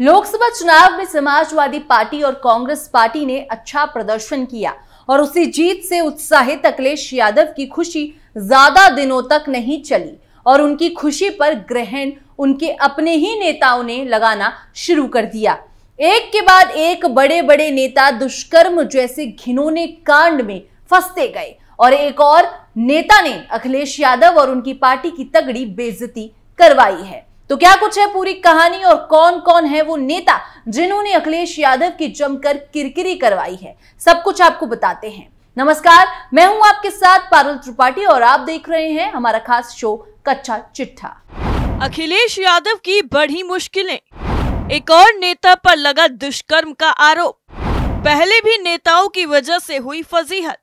लोकसभा चुनाव में समाजवादी पार्टी और कांग्रेस पार्टी ने अच्छा प्रदर्शन किया और उसी जीत से उत्साहित अखिलेश यादव की खुशी ज्यादा दिनों तक नहीं चली और उनकी खुशी पर ग्रहण उनके अपने ही नेताओं ने लगाना शुरू कर दिया एक के बाद एक बड़े बड़े नेता दुष्कर्म जैसे घिनौने कांड में फंसते गए और एक और नेता ने अखिलेश यादव और उनकी पार्टी की तगड़ी बेजती करवाई है तो क्या कुछ है पूरी कहानी और कौन कौन है वो नेता जिन्होंने अखिलेश यादव की जमकर किरकिरी करवाई है सब कुछ आपको बताते हैं नमस्कार मैं हूं आपके साथ पारुल त्रिपाठी और आप देख रहे हैं हमारा खास शो कच्चा चिट्ठा अखिलेश यादव की बढ़ी मुश्किलें एक और नेता पर लगा दुष्कर्म का आरोप पहले भी नेताओं की वजह से हुई फजीहत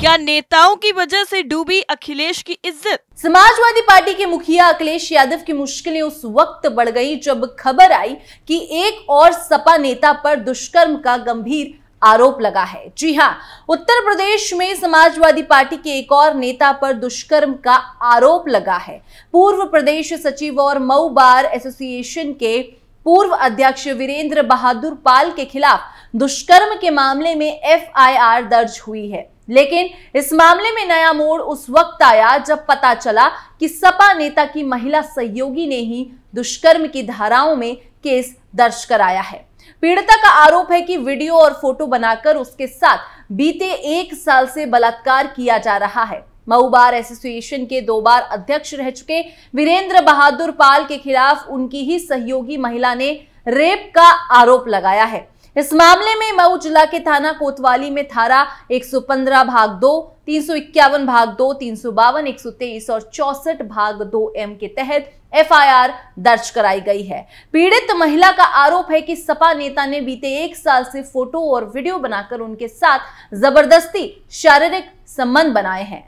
क्या नेताओं की वजह से डूबी अखिलेश की इज्जत समाजवादी पार्टी के मुखिया अखिलेश यादव की मुश्किलें उस वक्त बढ़ गई जब खबर आई कि एक और सपा नेता पर दुष्कर्म का गंभीर आरोप लगा है जी हाँ उत्तर प्रदेश में समाजवादी पार्टी के एक और नेता पर दुष्कर्म का आरोप लगा है पूर्व प्रदेश सचिव और मऊ बार एसोसिएशन के पूर्व अध्यक्ष वीरेंद्र बहादुर पाल के खिलाफ दुष्कर्म के मामले में एफआईआर दर्ज हुई है लेकिन इस मामले में नया मोड़ उस वक्त आया जब पता चला कि सपा नेता की महिला सहयोगी ने ही दुष्कर्म की धाराओं में केस दर्ज कराया है पीड़िता का आरोप है कि वीडियो और फोटो बनाकर उसके साथ बीते एक साल से बलात्कार किया जा रहा है मऊ बार एसोसिएशन के दो बार अध्यक्ष रह चुके वीरेंद्र बहादुर पाल के खिलाफ उनकी ही सहयोगी महिला ने रेप का आरोप लगाया है इस मामले में मऊ जिला के थाना कोतवाली में थारा 115 भाग दो तीन सौ इक्यावन भाग दो तीन सौ बावन एक सौ तेईस और चौसठ भाग दो एम के तहत एफआईआर दर्ज कराई गई है पीड़ित महिला का आरोप है कि सपा नेता ने बीते एक साल से फोटो और वीडियो बनाकर उनके साथ जबरदस्ती शारीरिक संबंध बनाए हैं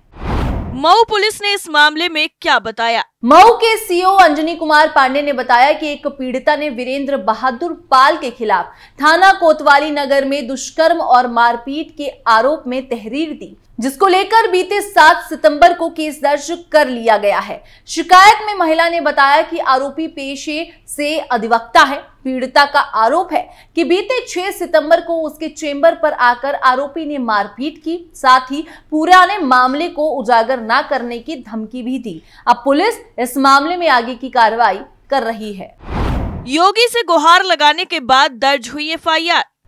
मऊ पुलिस ने इस मामले में क्या बताया मऊ के सीओ अंजनी कुमार पांडे ने बताया कि एक पीड़िता ने वीरेंद्र बहादुर पाल के खिलाफ थाना कोतवाली नगर में दुष्कर्म और मारपीट के आरोप में तहरीर दी जिसको लेकर बीते 7 सितंबर को केस दर्ज कर लिया गया है शिकायत में महिला ने बताया कि आरोपी पेशे से अधिवक्ता है पीड़िता का आरोप है कि बीते 6 सितंबर को उसके चेंबर पर आकर आरोपी ने मारपीट की साथ ही पुराने मामले को उजागर ना करने की धमकी भी दी अब पुलिस इस मामले में आगे की कार्रवाई कर रही है योगी से गुहार लगाने के बाद दर्ज हुई एफ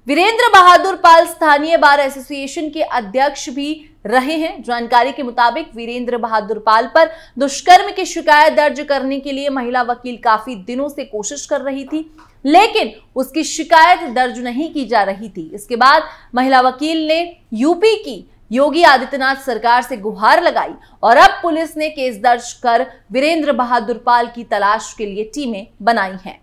वीरेंद्र बहादुर पाल स्थानीय बार एसोसिएशन के अध्यक्ष भी रहे हैं जानकारी के मुताबिक वीरेंद्र बहादुर पाल पर दुष्कर्म की शिकायत दर्ज करने के लिए महिला वकील काफी दिनों से कोशिश कर रही थी लेकिन उसकी शिकायत दर्ज नहीं की जा रही थी इसके बाद महिला वकील ने यूपी की योगी आदित्यनाथ सरकार से गुहार लगाई और अब पुलिस ने केस दर्ज कर वीरेंद्र बहादुर पाल की तलाश के लिए टीमें बनाई हैं।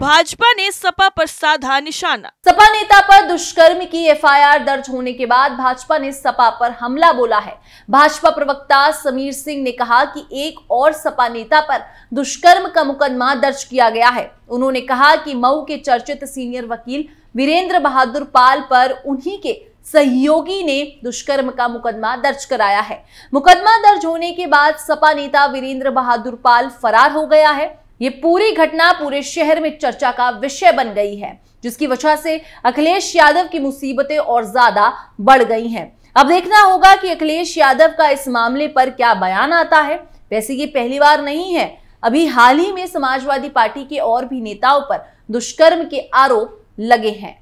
भाजपा ने सपा पर साधा निशाना सपा नेता पर दुष्कर्म की एफआईआर दर्ज होने के बाद भाजपा ने सपा पर हमला बोला है भाजपा प्रवक्ता समीर सिंह ने कहा कि एक और सपा नेता पर दुष्कर्म का मुकदमा दर्ज किया गया है उन्होंने कहा कि मऊ के चर्चित सीनियर वकील वीरेंद्र बहादुर पाल पर उन्हीं के सहयोगी ने दुष्कर्म का मुकदमा दर्ज कराया है मुकदमा दर्ज होने के बाद सपा नेता वीरेंद्र बहादुर पाल फरार हो गया है ये पूरी घटना पूरे शहर में चर्चा का विषय बन गई है जिसकी वजह से अखिलेश यादव की मुसीबतें और ज्यादा बढ़ गई हैं अब देखना होगा कि अखिलेश यादव का इस मामले पर क्या बयान आता है वैसे ये पहली बार नहीं है अभी हाल ही में समाजवादी पार्टी के और भी नेताओं पर दुष्कर्म के आरोप लगे हैं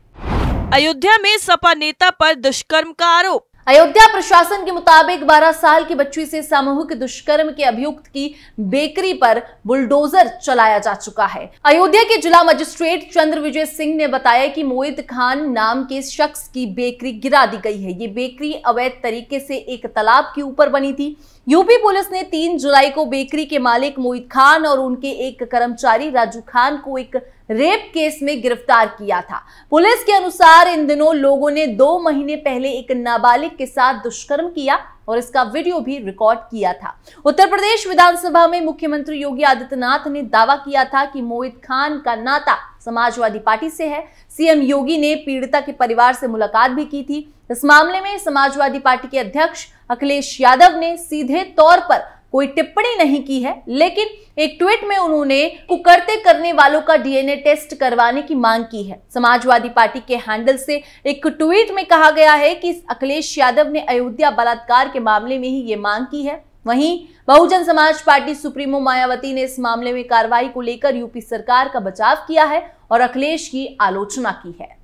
अयोध्या में सपा नेता पर दुष्कर्म का आरोप अयोध्या प्रशासन के मुताबिक 12 साल की बच्ची से सामूहिक दुष्कर्म के अभियुक्त की बेकरी पर बुलडोजर चलाया जा चुका है अयोध्या के जिला मजिस्ट्रेट चंद्र विजय सिंह ने बताया कि मोहित खान नाम के शख्स की बेकरी गिरा दी गई है ये बेकरी अवैध तरीके से एक तालाब के ऊपर बनी थी यूपी पुलिस ने 3 जुलाई को बेकरी के मालिक मोहित खान और उनके एक कर्मचारी राजू खान को एक रेप केस में गिरफ्तार किया था पुलिस के अनुसार इन दिनों लोगों ने दो महीने पहले एक नाबालिग के साथ दुष्कर्म किया और इसका वीडियो भी रिकॉर्ड किया था उत्तर प्रदेश विधानसभा में मुख्यमंत्री योगी आदित्यनाथ ने दावा किया था कि मोहित खान का नाता समाजवादी पार्टी से है सीएम योगी ने पीड़िता के परिवार से मुलाकात भी की थी इस मामले में समाजवादी पार्टी के अध्यक्ष अखिलेश यादव ने सीधे तौर पर कोई टिप्पणी नहीं की है लेकिन एक ट्वीट में उन्होंने कुकरते करने वालों का डीएनए टेस्ट करवाने की मांग की है समाजवादी पार्टी के हैंडल से एक ट्वीट में कहा गया है कि अखिलेश यादव ने अयोध्या बलात्कार के मामले में ही ये मांग की है वहीं बहुजन समाज पार्टी सुप्रीमो मायावती ने इस मामले में कार्रवाई को लेकर यूपी सरकार का बचाव किया है और अखिलेश की आलोचना की है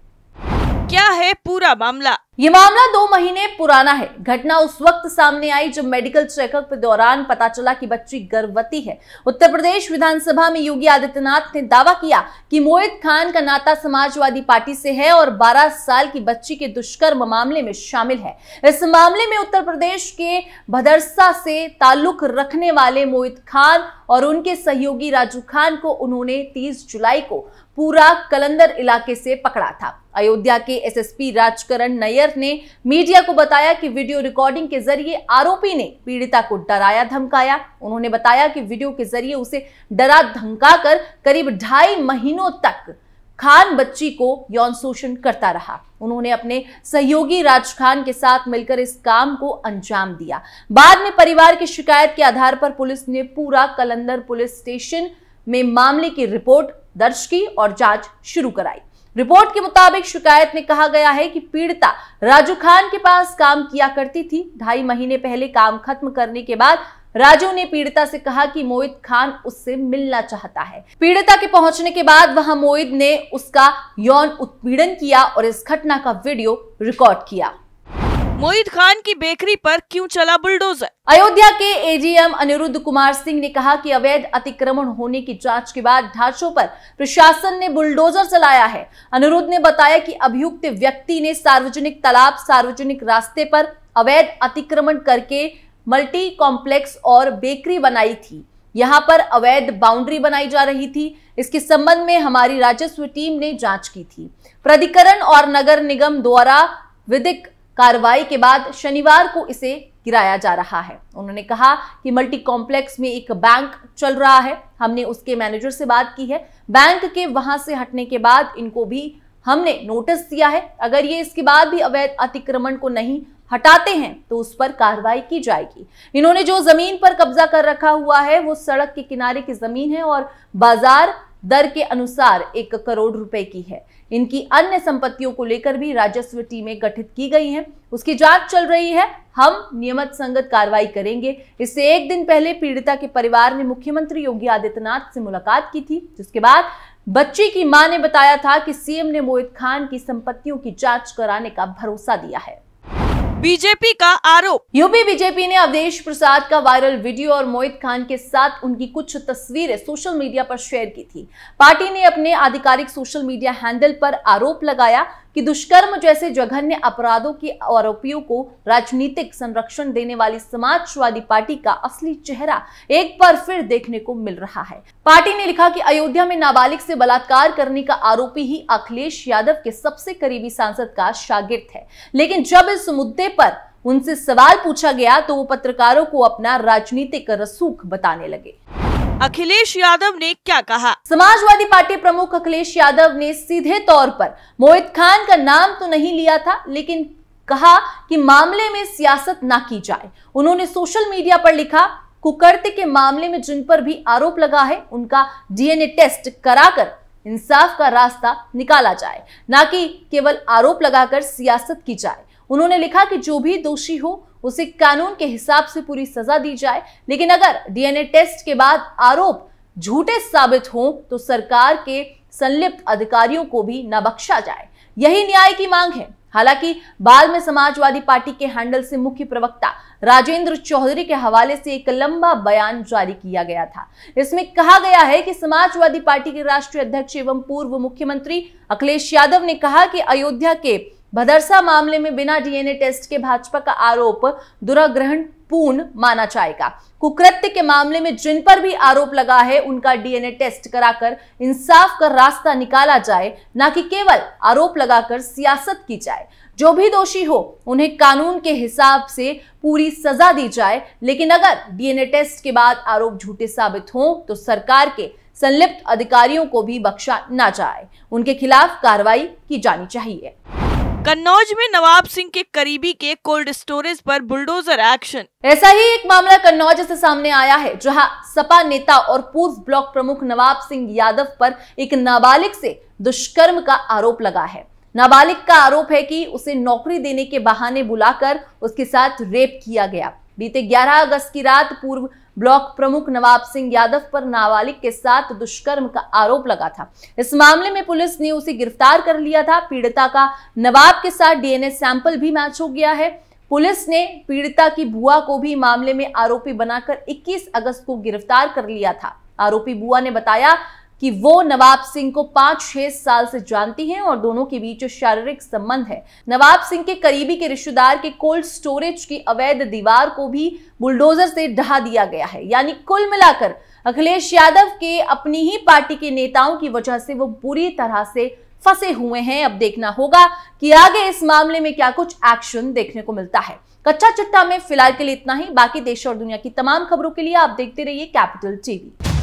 क्या है पूरा मामला ये मामला दो महीने पुराना है घटना उस वक्त सामने आई जब मेडिकल चेकअप के दौरान पता चला कि बच्ची गर्भवती है उत्तर प्रदेश विधानसभा में योगी आदित्यनाथ ने दावा किया कि मोहित खान का नाता समाजवादी पार्टी से है और 12 साल की बच्ची के दुष्कर्म मामले में शामिल है इस मामले में उत्तर प्रदेश के भदरसा से ताल्लुक रखने वाले मोहित खान और उनके सहयोगी राजू खान को उन्होंने तीस जुलाई को पूरा कलंदर इलाके से पकड़ा था अयोध्या के एसएसपी राजकरण नायर ने मीडिया को बताया कि वीडियो रिकॉर्डिंग के जरिए आरोपी ने पीड़िता को डराया धमकाया उन्होंने बताया कि वीडियो के जरिए उसे डरा धमकाकर करीब ढाई महीनों तक खान बच्ची को यौन शोषण करता रहा उन्होंने अपने सहयोगी राज खान के साथ मिलकर इस काम को अंजाम दिया बाद में परिवार की शिकायत के आधार पर पुलिस ने पूरा कलंदर पुलिस स्टेशन में मामले की रिपोर्ट दर्ज की और जांच शुरू कराई रिपोर्ट के मुताबिक शिकायत में कहा गया है कि पीड़िता राजू खान के पास काम किया करती थी ढाई महीने पहले काम खत्म करने के बाद राजू ने पीड़िता से कहा कि मोहित खान उससे मिलना चाहता है पीड़िता के पहुंचने के बाद वहां मोहित ने उसका यौन उत्पीड़न किया और इस घटना का वीडियो रिकॉर्ड किया मोहित खान की बेकरी पर क्यों चला बुलडोजर अयोध्या के एजीएम अनिरुद्ध कुमार सिंह ने कहा कि अवैध अतिक्रमण होने की जांच के बाद ढांचों पर प्रशासन ने बुलडोजर चलाया है अनिरुद्ध ने बताया कि अभियुक्त व्यक्ति ने सार्वजनिक तालाब सार्वजनिक रास्ते पर अवैध अतिक्रमण करके मल्टी कॉम्प्लेक्स और बेकरी बनाई थी यहाँ पर अवैध बाउंड्री बनाई जा रही थी इसके संबंध में हमारी राजस्व टीम ने जांच की थी प्राधिकरण और नगर निगम द्वारा विधिक कार्रवाई के बाद शनिवार को इसे गिराया जा रहा है उन्होंने कहा कि मल्टी कॉम्प्लेक्स में एक बैंक चल रहा है हमने उसके मैनेजर से बात की है बैंक के वहां से हटने के बाद इनको भी हमने नोटिस दिया है अगर ये इसके बाद भी अवैध अतिक्रमण को नहीं हटाते हैं तो उस पर कार्रवाई की जाएगी इन्होंने जो जमीन पर कब्जा कर रखा हुआ है वो सड़क के किनारे की जमीन है और बाजार दर के अनुसार एक करोड़ रुपए की है इनकी अन्य संपत्तियों को लेकर भी राजस्व टीमें गठित की गई हैं उसकी जांच चल रही है हम नियमित संगत कार्रवाई करेंगे इससे एक दिन पहले पीड़िता के परिवार ने मुख्यमंत्री योगी आदित्यनाथ से मुलाकात की थी जिसके बाद बच्ची की मां ने बताया था कि सीएम ने मोहित खान की संपत्तियों की जांच कराने का भरोसा दिया है बीजेपी का आरोप यूपी बीजेपी ने अवधेश प्रसाद का वायरल वीडियो और मोहित खान के साथ उनकी कुछ तस्वीरें सोशल मीडिया पर शेयर की थी पार्टी ने अपने आधिकारिक सोशल मीडिया हैंडल पर आरोप लगाया कि दुष्कर्म जैसे जघन्य अपराधों के आरोपियों को राजनीतिक संरक्षण देने वाली समाजवादी पार्टी का असली चेहरा एक बार फिर देखने को मिल रहा है पार्टी ने लिखा कि अयोध्या में नाबालिग से बलात्कार करने का आरोपी ही अखिलेश यादव के सबसे करीबी सांसद का शागिर्द है लेकिन जब इस मुद्दे पर उनसे सवाल पूछा गया तो वो पत्रकारों को अपना राजनीतिक रसूख बताने लगे अखिलेश यादव ने क्या कहा समाजवादी पार्टी प्रमुख अखिलेश यादव ने सीधे तौर पर मोहित खान का नाम तो नहीं लिया था लेकिन कहा कि मामले में सियासत ना की जाए उन्होंने सोशल मीडिया पर लिखा कुकर्ते के मामले में जिन पर भी आरोप लगा है उनका डीएनए टेस्ट कराकर इंसाफ का रास्ता निकाला जाए ना कि केवल आरोप लगाकर सियासत की जाए उन्होंने लिखा कि जो भी दोषी हो उसे कानून के हिसाब से पूरी सजा दी जाए लेकिन अगर डीएनए टेस्ट के बाद आरोप झूठे साबित हों तो सरकार के संलिप्त अधिकारियों को भी न बख्शा जाए यही न्याय की मांग है हालांकि बाद में समाजवादी पार्टी के हैंडल से मुख्य प्रवक्ता राजेंद्र चौधरी के हवाले से एक लंबा बयान जारी किया गया था इसमें कहा गया है कि समाजवादी पार्टी के राष्ट्रीय अध्यक्ष एवं पूर्व मुख्यमंत्री अखिलेश यादव ने कहा कि अयोध्या के भदरसा मामले में बिना डीएनए टेस्ट के भाजपा का आरोप दुराग्रहण पूर्ण माना जाएगा कुकृत्य के मामले में जिन पर भी आरोप लगा है उनका डीएनए टेस्ट कराकर इंसाफ का रास्ता निकाला जाए ना कि केवल आरोप लगाकर सियासत की जाए जो भी दोषी हो उन्हें कानून के हिसाब से पूरी सजा दी जाए लेकिन अगर डीएनए टेस्ट के बाद आरोप झूठे साबित हों तो सरकार के संलिप्त अधिकारियों को भी बख्शा ना जाए उनके खिलाफ कार्रवाई की जानी चाहिए कन्नौज में नवाब सिंह के करीबी के कोल्ड स्टोरेज पर बुलडोजर एक्शन ऐसा ही एक मामला कन्नौज से सामने आया है जहां सपा नेता और पूर्व ब्लॉक प्रमुख नवाब सिंह यादव पर एक नाबालिग से दुष्कर्म का आरोप लगा है नाबालिग का आरोप है कि उसे नौकरी देने के बहाने बुलाकर उसके साथ रेप किया गया बीते 11 अगस्त की रात पूर्व ब्लॉक प्रमुख नवाब सिंह यादव पर नाबालिग के साथ दुष्कर्म का आरोप लगा था इस मामले में पुलिस ने उसे गिरफ्तार कर लिया था पीड़िता का नवाब के साथ डीएनए सैंपल भी मैच हो गया है पुलिस ने पीड़िता की बुआ को भी मामले में आरोपी बनाकर 21 अगस्त को गिरफ्तार कर लिया था आरोपी बुआ ने बताया कि वो नवाब सिंह को पांच छह साल से जानती हैं और दोनों के बीच शारीरिक संबंध है नवाब सिंह के करीबी के रिश्तेदार के कोल्ड स्टोरेज की अवैध दीवार को भी बुलडोजर से ढहा दिया गया है यानी कुल मिलाकर अखिलेश यादव के अपनी ही पार्टी के नेताओं की वजह से वो बुरी तरह से फंसे हुए हैं अब देखना होगा कि आगे इस मामले में क्या कुछ एक्शन देखने को मिलता है कच्चा चट्टा में फिलहाल के लिए इतना ही बाकी देश और दुनिया की तमाम खबरों के लिए आप देखते रहिए कैपिटल टीवी